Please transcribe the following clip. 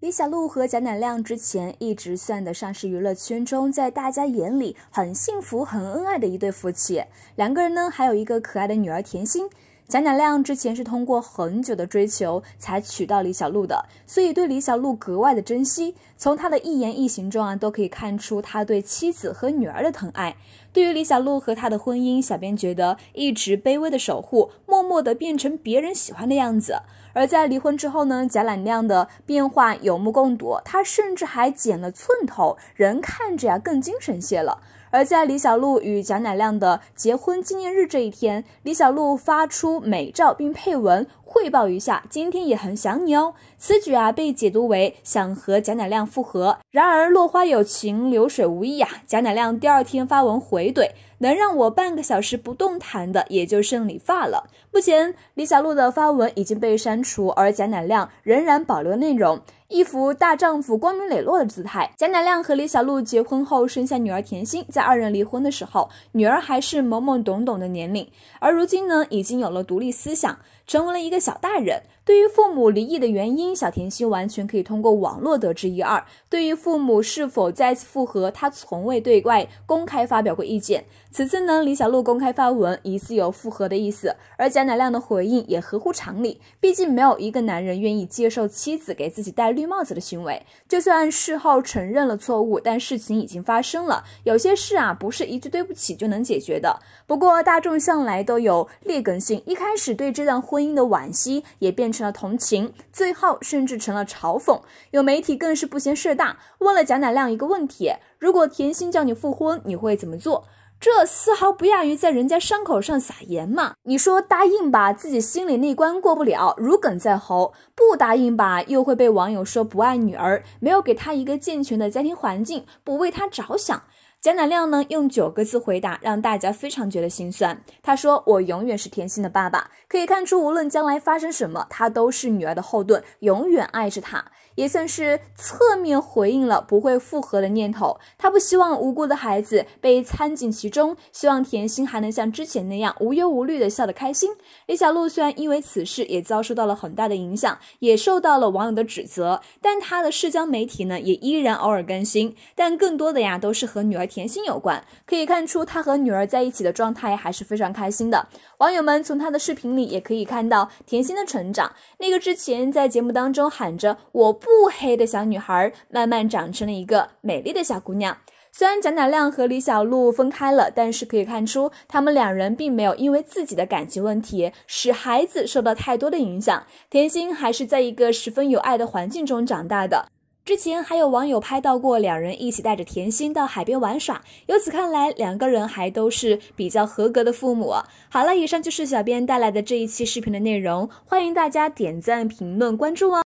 李小璐和贾乃亮之前一直算得上是娱乐圈中在大家眼里很幸福、很恩爱的一对夫妻，两个人呢还有一个可爱的女儿甜心。贾乃亮之前是通过很久的追求才娶到李小璐的，所以对李小璐格外的珍惜。从他的一言一行中啊，都可以看出他对妻子和女儿的疼爱。对于李小璐和他的婚姻，小编觉得一直卑微的守护，默默的变成别人喜欢的样子。而在离婚之后呢，贾乃亮的变化有目共睹，他甚至还剪了寸头，人看着呀更精神些了。而在李小璐与贾乃亮的结婚纪念日这一天，李小璐发出美照并配文。汇报一下，今天也很想你哦。此举啊，被解读为想和贾乃亮复合。然而落花有情，流水无意啊。贾乃亮第二天发文回怼：“能让我半个小时不动弹的，也就剩理发了。”目前李小璐的发文已经被删除，而贾乃亮仍然保留内容，一副大丈夫光明磊落的姿态。贾乃亮和李小璐结婚后生下女儿甜心，在二人离婚的时候，女儿还是懵懵懂懂的年龄，而如今呢，已经有了独立思想，成为了一个。小大人。对于父母离异的原因，小甜心完全可以通过网络得知一二。对于父母是否再次复合，她从未对外公开发表过意见。此次呢，李小璐公开发文疑似有复合的意思，而贾乃亮的回应也合乎常理。毕竟没有一个男人愿意接受妻子给自己戴绿帽子的行为。就算事后承认了错误，但事情已经发生了，有些事啊，不是一句对不起就能解决的。不过大众向来都有劣根性，一开始对这段婚姻的惋惜也变成。成了同情，最后甚至成了嘲讽。有媒体更是不嫌事大，问了贾乃亮一个问题：如果甜馨叫你复婚，你会怎么做？这丝毫不亚于在人家伤口上撒盐嘛！你说答应吧，自己心里那关过不了，如鲠在喉；不答应吧，又会被网友说不爱女儿，没有给她一个健全的家庭环境，不为她着想。贾乃亮呢用九个字回答，让大家非常觉得心酸。他说：“我永远是甜心的爸爸。”可以看出，无论将来发生什么，他都是女儿的后盾，永远爱着她。也算是侧面回应了不会复合的念头。他不希望无辜的孩子被掺进其中，希望甜心还能像之前那样无忧无虑的笑得开心。李小璐虽然因为此事也遭受到了很大的影响，也受到了网友的指责，但她的社交媒体呢也依然偶尔更新，但更多的呀都是和女儿。甜心有关，可以看出他和女儿在一起的状态还是非常开心的。网友们从他的视频里也可以看到甜心的成长。那个之前在节目当中喊着“我不黑”的小女孩，慢慢长成了一个美丽的小姑娘。虽然蒋乃亮和李小璐分开了，但是可以看出他们两人并没有因为自己的感情问题使孩子受到太多的影响。甜心还是在一个十分有爱的环境中长大的。之前还有网友拍到过两人一起带着甜心到海边玩耍，由此看来，两个人还都是比较合格的父母。好了，以上就是小编带来的这一期视频的内容，欢迎大家点赞、评论、关注哦。